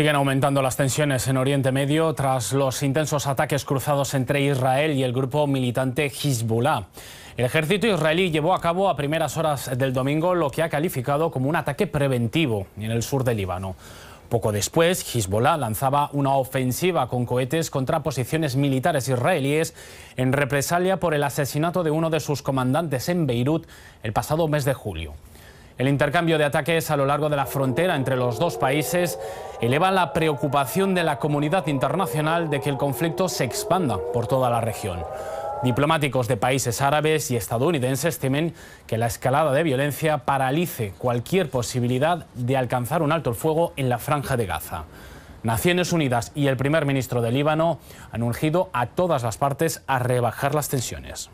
Siguen aumentando las tensiones en Oriente Medio tras los intensos ataques cruzados entre Israel y el grupo militante Hezbollah. El ejército israelí llevó a cabo a primeras horas del domingo lo que ha calificado como un ataque preventivo en el sur del Líbano. Poco después, Hezbollah lanzaba una ofensiva con cohetes contra posiciones militares israelíes en represalia por el asesinato de uno de sus comandantes en Beirut el pasado mes de julio. El intercambio de ataques a lo largo de la frontera entre los dos países eleva la preocupación de la comunidad internacional de que el conflicto se expanda por toda la región. Diplomáticos de países árabes y estadounidenses temen que la escalada de violencia paralice cualquier posibilidad de alcanzar un alto el fuego en la franja de Gaza. Naciones Unidas y el primer ministro de Líbano han urgido a todas las partes a rebajar las tensiones.